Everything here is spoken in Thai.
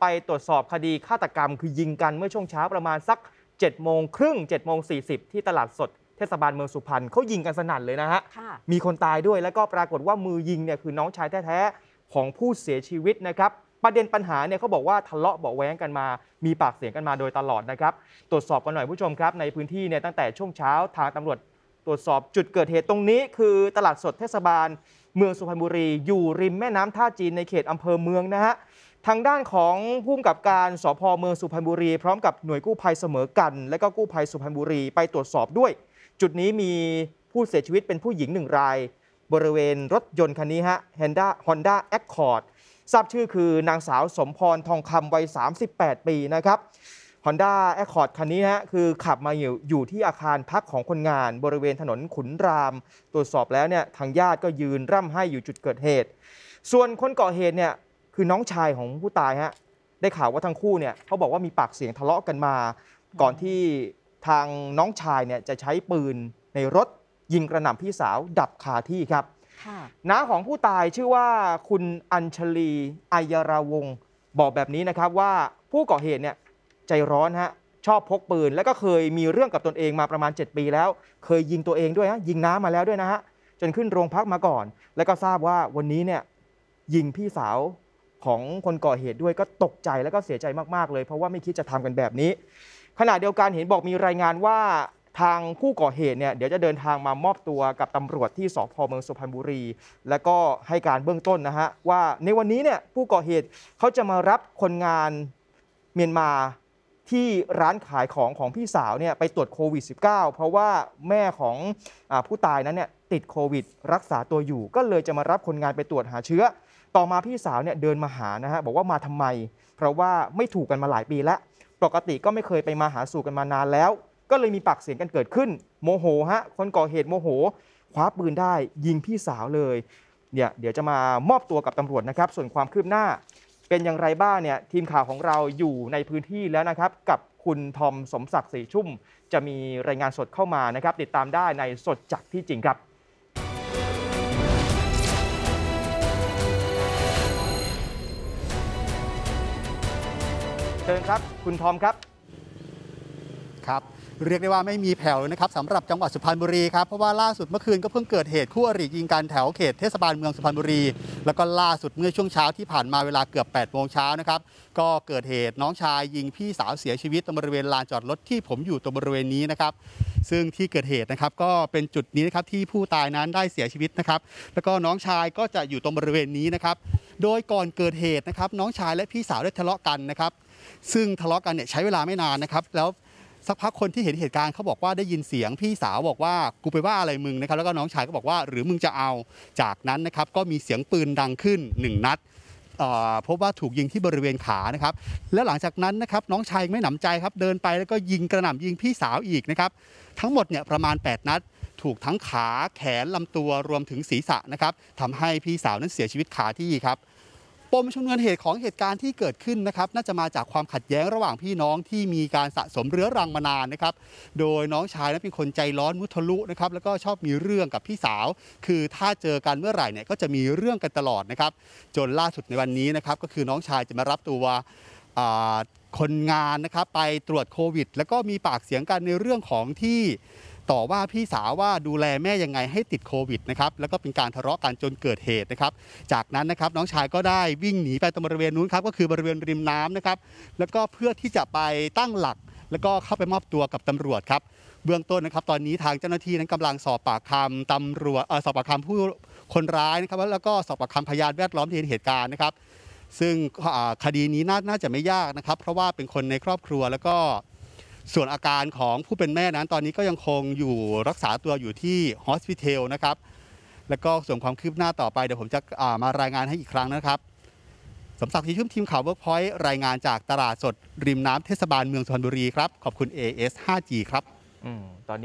ไปตรวจสอบคดีฆาตกรรม คือยิงกันเมื่อช่วงเช้าประมาณสัก7จ็ดโมงครึ่งเจ็ดโมงสีที่ตลาดสดเทศบาลเมืองสุพรรณเขายิงกันสนั่นเลยนะฮะมีคนตายด้วยแล้วก็ปรากฏว่ามือยิงเนี่ยคือน้องชายแท้ๆ ของผู้เสียชีวิตนะครับ ประเด็นปัญหาเนี่ยเขาบอกว่าทะเลาะเบาแว้งกันมามีปากเสียงกันมาโดยตลอดนะครับ ตรวจสอบกันหน่อยผู้ชมครับ ในพื้นที่เนี่ยตั้งแต่ช่วงเช้าทางตำรวจตรวจสอบจุดเกิดเหตุตรงนี้ คือตลาดสดเทศบาลเมืองสุพรรณบุรีอยู่ริมแม่น้ำท่าจีนในเขตอำเภอเมืองนะฮะทางด้านของผู้กับการสพเมืองสุพรรณบุรี พร้อมกับหน่วยกู้ภัยเสมอกัน และก็กู้ภัยสุพรรณบุรีไปตรวจสอบด้วย จุดนี้มีผู้เสียชีวิตเป็นผู้หญิงหนึ่งราย บริเวณรถยนต์คันนี้ฮะ Honda Honda Accord ทราบชื่อคือนางสาวสมพรทองคำวัย 38 ปีนะครับ Honda Accord คันนี้ฮะคือขับมาอยู่อยู่ที่อาคารพักของคนงานบริเวณถนนขุนราม ตรวจสอบแล้วเนี่ยทางญาติก็ยืนร่ำไห้อยู่จุดเกิดเหตุ ส่วนคนก่อเหตุเนี่ยคือน้องชายของผู้ตายฮะได้ข่าวว่าทั้งคู่เนี่ยเขาบอกว่ามีปากเสียงทะเลาะกันมา ก่อนที่ทางน้องชายเนี่ยจะใช้ปืนในรถยิงกระหน่ำพี่สาวดับคาที่ครับน้าของผู้ตายชื่อว่าคุณอัญชลีอัยราวงบอกแบบนี้นะครับว่าผู้ก่อเหตุเนี่ยใจร้อนฮะชอบพกปืน แล้วก็เคยมีเรื่องกับตนเองมาประมาณ 7 ปีแล้ว เคยยิงตัวเองด้วยฮะยิงน้ามาแล้วด้วยนะฮะจนขึ้นโรงพักมาก่อน แล้วก็ทราบว่าวันนี้เนี่ยยิงพี่สาวของคนก่อเหตุด้วยก็ตกใจและก็เสียใจมากๆเลยเพราะว่าไม่คิดจะทำกันแบบนี้ ขณะเดียวกันเห็นบอกมีรายงานว่าทางผู้ก่อเหตุเนี่ยเดี๋ยวจะเดินทางมามอบตัวกับตำรวจที่สพเมืองสุพรรณบุรี และก็ให้การเบื้องต้นนะฮะว่าในวันนี้เนี่ยผู้ก่อเหตุเขาจะมารับคนงานเมียนมาที่ร้านขายของของพี่สาวเนี่ยไปตรวจโควิด -19 เพราะว่าแม่ของอผู้ตายนั้นเนี่ยติดโควิดรักษาตัวอยู่ ก็เลยจะมารับคนงานไปตรวจหาเชื้อต่อมาพี่สาวเนี่ยเดินมาหานะฮะบอกว่ามาทำไม เพราะว่าไม่ถูกกันมาหลายปีแล้ว ปกติก็ไม่เคยไปมาหาสู่กันมานานแล้ว ก็เลยมีปากเสียงกันเกิดขึ้น โมโห ฮะคนก่อเหตุโมโหคว้าปืนได้ ยิงพี่สาวเลยเนี่ยเดี๋ยวจะมามอบตัวกับตำรวจนะครับ ส่วนความคืบหน้า เป็นอย่างไรบ้างเนี่ยทีมข่าวของเราอยู่ในพื้นที่แล้วนะครับ กับคุณทอมสมศักดิ์ศรีชุ่มจะมีรายงานสดเข้ามานะครับ ติดตามได้ในสดจากที่จริงครับชิญครับ คุณทอมครับ ครับ เรียกได้ว่าไม่มีแผ่วนะครับสำหรับจังหวัดสุพรรณบุรีครับ เพราะว่าล่าสุดเมื่อคืนก็เพิ่งเกิดเหตุคู่อริยิงกันแถวเขตเทศบาลเมืองสุพรรณบุรี แล้วก็ล่าสุดเมื่อช่วงเช้าที่ผ่านมาเวลาเกือบ8ปดโมงเช้านะครับ ก็เกิดเหตุน้องชายยิงพี่สาวเสียชีวิตตรงบริเวณลานจอดรถที่ผมอยู่ตรงบริเวณนี้นะครับ ซึ่งที่เกิดเหตุนะครับก็เป็นจุดนี้นะครับที่ผู้ตายนั้นได้เสียชีวิตนะครับ แล้วก็น้องชายก็จะอยู่ตรงบริเวณนี้นะครับ โดยก่อนเกิดเหตุนะครับน้องชายและพี่สาวได้ทะเลาะกันนะครับซึ่งทะเลาะกันเนี่ยใช้เวลาไม่นานนะครับแล้วสักพักคนที่เห็นเหตุการณ์เขาบอกว่าได้ยินเสียงพี่สาวบอกว่ากูไปว่าอะไรมึงนะครับแล้วก็น้องชายก็บอกว่าหรือมึงจะเอาจากนั้นนะครับก็มีเสียงปืนดังขึ้น 1 นัดพบว่าถูกยิงที่บริเวณขานะครับแล้วหลังจากนั้นนะครับน้องชายไม่หนำใจครับเดินไปแล้วก็ยิงกระหน่ำยิงพี่สาวอีกนะครับทั้งหมดเนี่ยประมาณ8นัดถูกทั้งขาแขนลำตัวรวมถึงศีรษะนะครับทำให้พี่สาวนั้นเสียชีวิตขาที่ครับปมชนวนเหตุของเหตุการณ์ที่เกิดขึ้นนะครับ น่าจะมาจากความขัดแย้งระหว่างพี่น้องที่มีการสะสมเรื้อรังมานานนะครับโดยน้องชายนั้นเป็นคนใจร้อนมุทะลุนะครับแล้วก็ชอบมีเรื่องกับพี่สาว คือถ้าเจอกันเมื่อไหร่เนี่ยก็จะมีเรื่องกันตลอดนะครับจนล่าสุดในวันนี้นะครับก็คือน้องชายจะมารับตัวคนงานนะครับไปตรวจโควิด แล้วก็มีปากเสียงกันในเรื่องของที่ต่อว่าพี่สาวว่าดูแลแม่ยังไง ให้ติดโควิดนะครับแล้วก็เป็นการทะเลาะกันจนเกิดเหตุนะครับ จากนั้นนะครับน้องชายก็ได้วิ่งหนีไปตรงบริเวณนู้นครับก็คือบริเวณริมน้ำนะครับ แล้วก็เพื่อที่จะไปตั้งหลักแล้วก็เข้าไปมอบตัวกับตำรวจครับเบื้องต้นนะครับ ตอนนี้ทางเจ้าหน้าที่นั้นกำลังสอบปากคำตำรวจสอบปากคำผู้คนร้ายนะครับแล้วก็สอบปากคำพยานแวดล้อมที่เห็นเหตุการณ์นะครับ ซึ่งคดีนี้น่าจะไม่ยากนะครับ เพราะว่าเป็นคนในครอบครัวแล้วก็ส่วนอาการของผู้เป็นแม่นั้น ตอนนี้ก็ยังคงอยู่รักษาตัวอยู่ที่ฮอสพิทอลนะครับ แล้วก็ส่วนความคืบหน้าต่อไปเดี๋ยวผมจะมารายงานให้อีกครั้งนะครับ สมศักดิ์ชีชุ่มทีมข่าวเวิร์กพอยต์รายงานจากตลาดสดริมน้ำเทศบาลเมืองสุพรรณบุรีครับ ขอบคุณ AS 5G ครับตอนนี้